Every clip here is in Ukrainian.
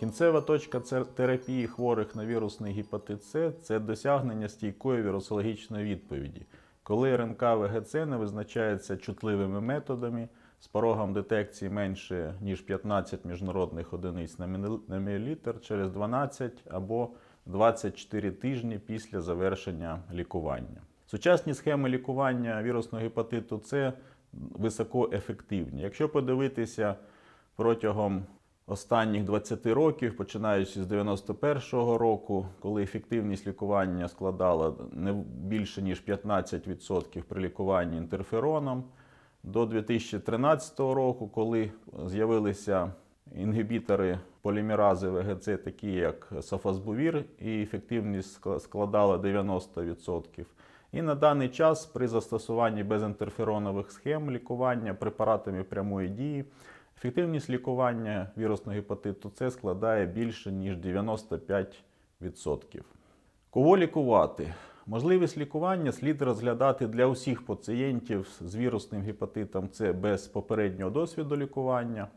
Кінцева точка терапії хворих на вірусний гепатит С це досягнення стійкої вірусологічної відповіді, коли РНК ВГЦ не визначається чутливими методами з порогом детекції менше ніж 15 міжнародних одиниць на мілілітр через 12 або 24 тижні після завершення лікування. Сучасні схеми лікування вірусного гепатиту С високоефективні. Якщо подивитися протягом останніх 20 років, починаючи з 91-го року, коли ефективність лікування складала не більше ніж 15% при лікуванні інтерфероном, до 2013 року, коли з'явилися інгибітори полімерази ВГЦ, такі як Софазбувір, і ефективність складала 90%. І на даний час при застосуванні безінтерферонових схем лікування препаратами прямої дії Ефективність лікування вірусного гепатиту С складає більше, ніж 95%. Кого лікувати? Можливість лікування слід розглядати для усіх пацієнтів з вірусним гепатитом С без попереднього досвіду лікування,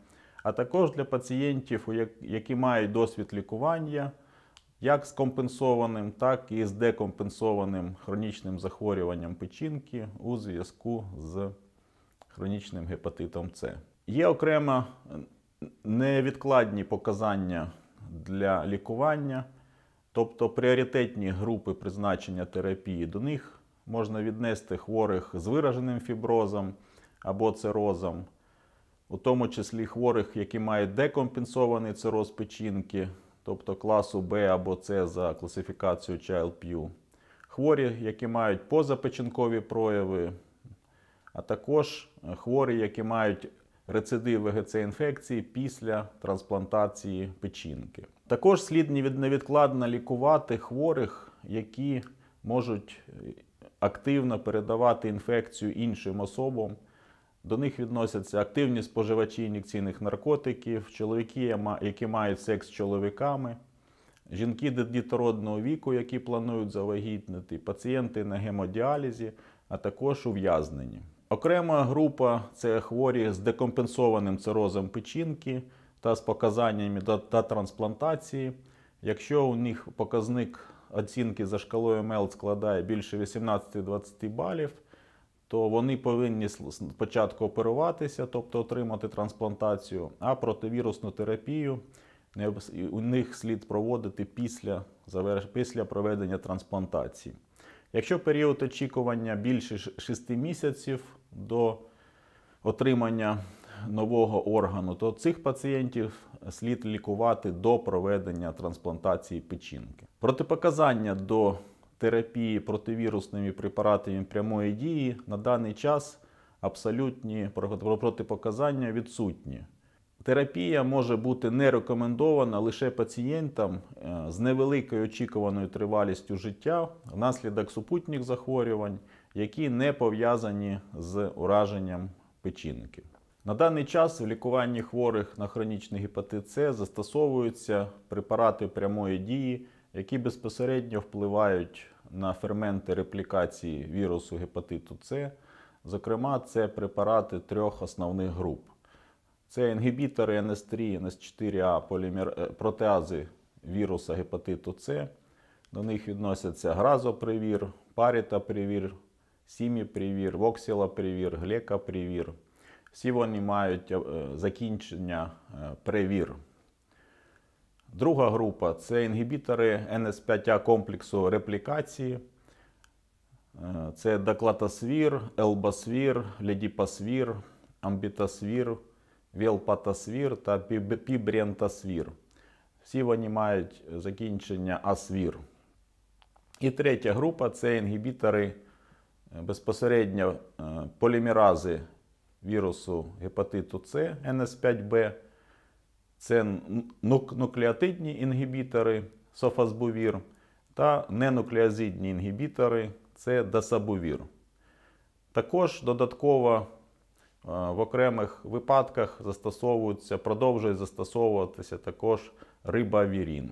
а також для пацієнтів, які мають досвід лікування як з компенсованим, так і з декомпенсованим хронічним захворюванням печінки у зв'язку з хронічним гепатитом С. Є окремо невідкладні показання для лікування, тобто пріоритетні групи призначення терапії до них можна віднести хворих з вираженим фіброзом або цирозом, у тому числі хворих, які мають декомпенсований цироз печінки, тобто класу Б або С за класифікацією Child-Pew, хворі, які мають позапечінкові прояви. А також хворі, які мають рецидиви ГЦ-інфекції після трансплантації печінки. Також слід невідкладно лікувати хворих, які можуть е, активно передавати інфекцію іншим особам. До них відносяться активні споживачі ін'єкційних наркотиків, чоловіки, які мають секс з чоловіками, жінки дітородного віку, які планують завагітнити, пацієнти на гемодіалізі, а також ув'язнені. Окрема група це хворі з декомпенсованим цирозом печінки та з показаннями до, та трансплантації. Якщо у них показник оцінки за шкалою МЕЛ складає більше 18-20 балів, то вони повинні спочатку оперуватися, тобто отримати трансплантацію, а противірусну терапію у них слід проводити після, після проведення трансплантації. Якщо період очікування більше 6 місяців, до отримання нового органу, то цих пацієнтів слід лікувати до проведення трансплантації печінки. Протипоказання до терапії противірусними препаратами прямої дії на даний час абсолютні протипоказання відсутні. Терапія може бути не рекомендована лише пацієнтам е, з невеликою очікуваною тривалістю життя внаслідок супутніх захворювань які не пов'язані з ураженням печінки. На даний час в лікуванні хворих на хронічний гепатит С застосовуються препарати прямої дії, які безпосередньо впливають на ферменти реплікації вірусу гепатиту С. Зокрема, це препарати трьох основних груп. Це інгібітори НС3, НС4А полімер... Е, протеази віруса гепатиту С. До них відносяться гразопривір, парітапривір, сіміпривір, воксілопривір, глекопривір. Всі вони мають е, закінчення е, привір. Друга група це інгібітори НС5А комплексу реплікації. Е, це доклатосвір, елбосвір, ледіпосвір, амбітосвір, велпатосвір та пібрентосвір. Всі вони мають закінчення асвір. І третя група це інгібітори Е, безпосередньо е, полімерази вірусу гепатиту С НС5Б, це нуклеотидні інгібітори софазбувір та ненуклеозидні інгібітори це досабувір. Також додатково е, в окремих випадках застосовується, продовжує застосовуватися також рибавірін.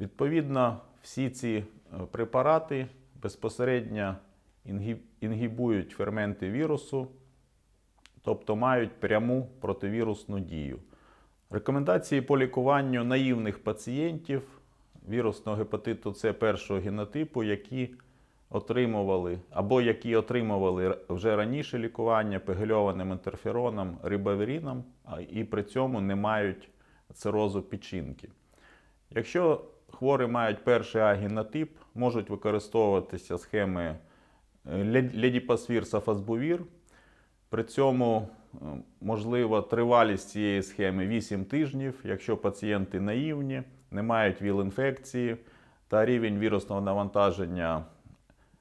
Відповідно, всі ці препарати безпосередньо інгібують ферменти вірусу, тобто мають пряму противірусну дію. Рекомендації по лікуванню наївних пацієнтів вірусного гепатиту С першого генотипу, які отримували або які отримували вже раніше лікування пегельованим інтерфероном, рибавіріном і при цьому не мають цирозу печінки. Якщо Хворі мають перший агінотип, можуть використовуватися схеми е, ледіпасвір сафазбувір. При цьому е, можлива тривалість цієї схеми 8 тижнів, якщо пацієнти наївні, не мають віл-інфекції та рівень вірусного навантаження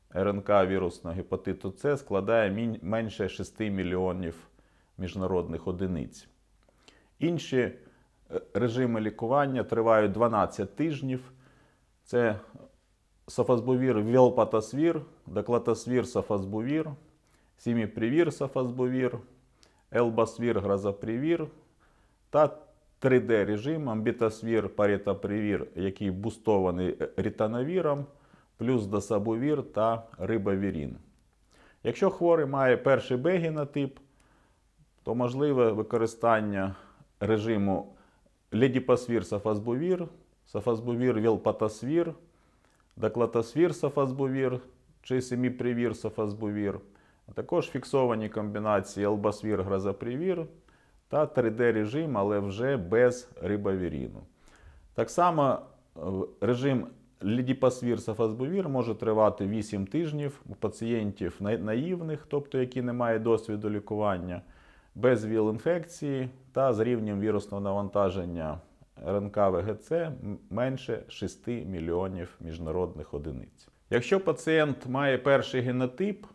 РНК вірусного гепатиту С складає менше 6 мільйонів міжнародних одиниць. Інші Е, режими лікування тривають 12 тижнів. Це софазбовір велпатосвір, доклатосвір софазбовір, сіміпривір софазбовір, елбасвір гразопривір та 3D режим амбітосвір парітопривір, який бустований рітановіром, плюс досабовір та рибовірін. Якщо хворий має перший бегінотип, то можливе використання режиму ледипосвир, софазбувир, софазбувир, велпатосвир, доклатосвир, софазбувир, чи семіпривір, софазбувір, а також фіксовані комбінації елбасвір, грозопривір та 3D-режим, але вже без рибавіріну. Так само е, режим лідіпосвір сафазбувір може тривати 8 тижнів у пацієнтів наївних, тобто які не мають досвіду лікування, без віл-інфекції, та з рівнем вірусного навантаження РНК ВГЦ менше 6 мільйонів міжнародних одиниць. Якщо пацієнт має перший генотип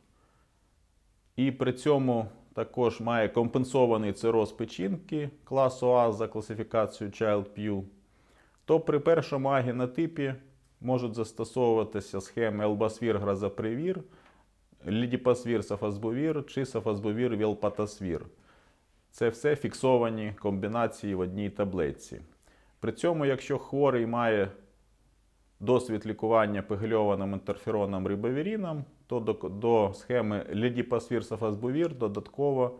і при цьому також має компенсований цироз печінки класу А за класифікацією Child Pew, то при першому А генотипі можуть застосовуватися схеми елбасвір гразопривір лідіпасвір сафазбовір чи сафазбовір вілпатасвір це все фіксовані комбінації в одній таблиці. При цьому, якщо хворий має досвід лікування пегельованим інтерфероном рибовіріном, то до, до схеми лідіпасвір сафазбувір додатково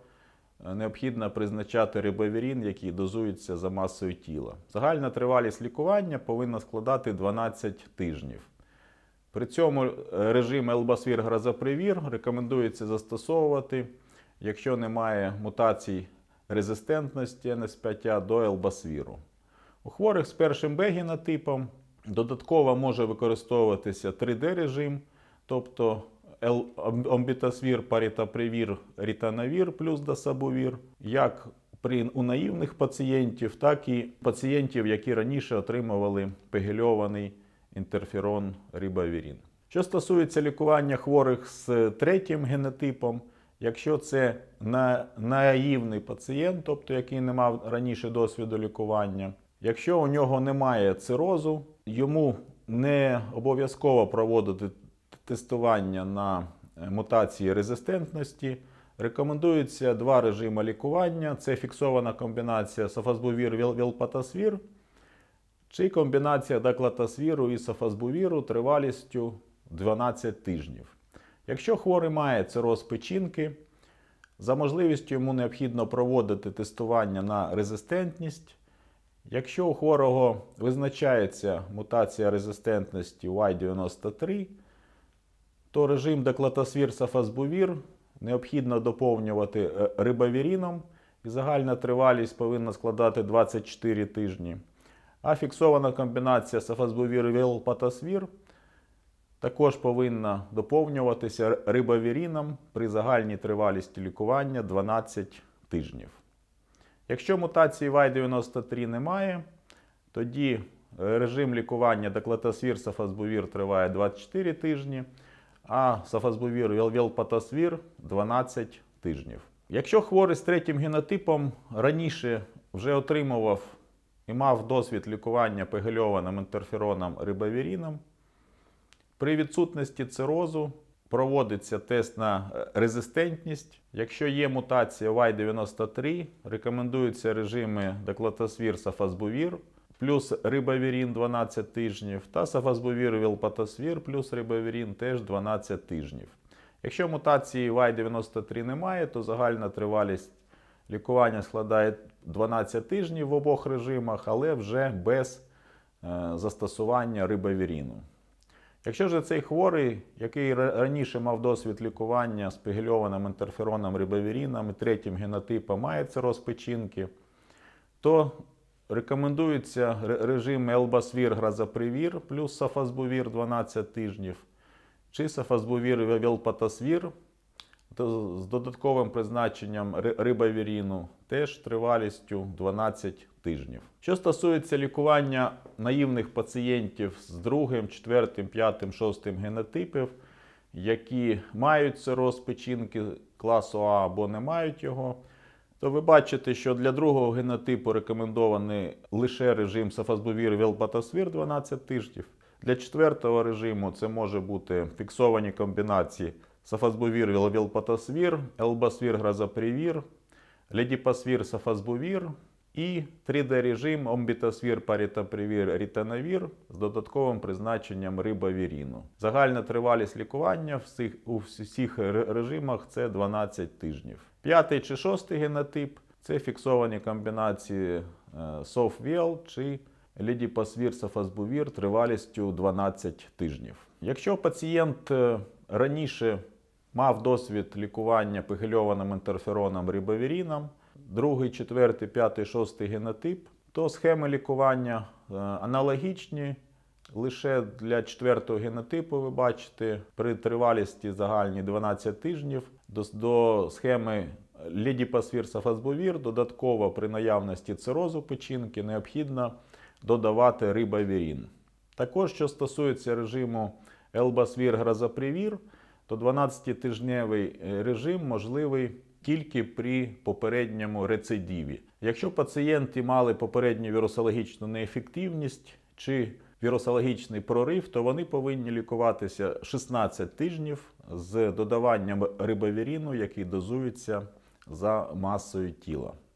е, необхідно призначати рибовірін, який дозується за масою тіла. Загальна тривалість лікування повинна складати 12 тижнів. При цьому е, режим елбасвір гразопривір рекомендується застосовувати, якщо немає мутацій Резистентності несп'яття до елбасвіру. У хворих з першим Б генотипом додатково може використовуватися 3D-режим, тобто омбітасвір, парітапривір, рітанавір плюс досабувір, як при у наївних пацієнтів, так і пацієнтів, які раніше отримували пегельований інтерферон рибавірін. Що стосується лікування хворих з третім генотипом, Якщо це наївний пацієнт, тобто який не мав раніше досвіду лікування, якщо у нього немає цирозу, йому не обов'язково проводити тестування на е, мутації резистентності. Рекомендується два режими лікування: це фіксована комбінація софазбувір вілпатасвір чи комбінація деклатасвіру і софазбувіру тривалістю 12 тижнів. Якщо хворий має цироз печінки, за можливістю йому необхідно проводити тестування на резистентність. Якщо у хворого визначається мутація резистентності Y93, то режим деклатосвір-сафазбувір необхідно доповнювати е, рибавіріном, і загальна тривалість повинна складати 24 тижні. А фіксована комбінація сафазбувір і велпатасвір – також повинна доповнюватися рибавіріном при загальній тривалісті лікування 12 тижнів. Якщо мутації Y93 немає, тоді е, режим лікування деклатосвір сафазбувір триває 24 тижні, а сафазбувір велпатосвір 12 тижнів. Якщо хворий з третім генотипом раніше вже отримував і мав досвід лікування пегельованим інтерфероном рибавіріном. При відсутності цирозу проводиться тест на е, резистентність. Якщо є мутація Y93, рекомендуються режими деклатосвір сафазбувір плюс рибавірін 12 тижнів та сафазбувір вілпатосвір плюс рибавірін теж 12 тижнів. Якщо мутації Y93 немає, то загальна тривалість лікування складає 12 тижнів в обох режимах, але вже без е, застосування рибавіріну. Якщо ж цей хворий, який раніше мав досвід лікування спігельованим інтерфероном рибовірінами, третім генотипом має цироз печінки, то рекомендується режим елбасвір гразопривір плюс сафазбувір 12 тижнів, чи сафазбувір велпатасвір з додатковим призначенням рибавіріну, теж тривалістю 12 тижнів. Що стосується лікування наївних пацієнтів з другим, четвертим, п'ятим, шостим генотипів, які мають цироз печінки класу А або не мають його, то ви бачите, що для другого генотипу рекомендований лише режим сафазбувір Велбатасвір 12 тижнів. Для четвертого режиму це може бути фіксовані комбінації Софазбувір, вілопотосвір, елбасвір, грозопривір, ледіпосвір, софазбувір і 3D-режим омбітосвір, парітопривір, рітанавір з додатковим призначенням риба віріну. Загальна тривалість лікування всіх, у всіх режимах це 12 тижнів. П'ятий чи шостий генотип це фіксовані комбінації е, софвіл чи лідіпосвір, софазбувір тривалістю 12 тижнів. Якщо пацієнт е, раніше Мав досвід лікування пигельованим інтерфероном рибавіріном, другий, четвертий, п'ятий, шостий генотип. То схеми лікування е, аналогічні. Лише для четвертого генотипу ви бачите при тривалісті загальні 12 тижнів до, до схеми лідіпасвір-сафазбовір додатково при наявності цирозу печінки необхідно додавати рибавірін. Також, що стосується режиму елбасвір-гразопривір, то 12-тижневий е, режим можливий тільки при попередньому рецидіві, Якщо пацієнти мали попередню вірусологічну неефективність чи вірусологічний прорив, то вони повинні лікуватися 16 тижнів з додаванням рибовіріну, який дозується за масою тіла.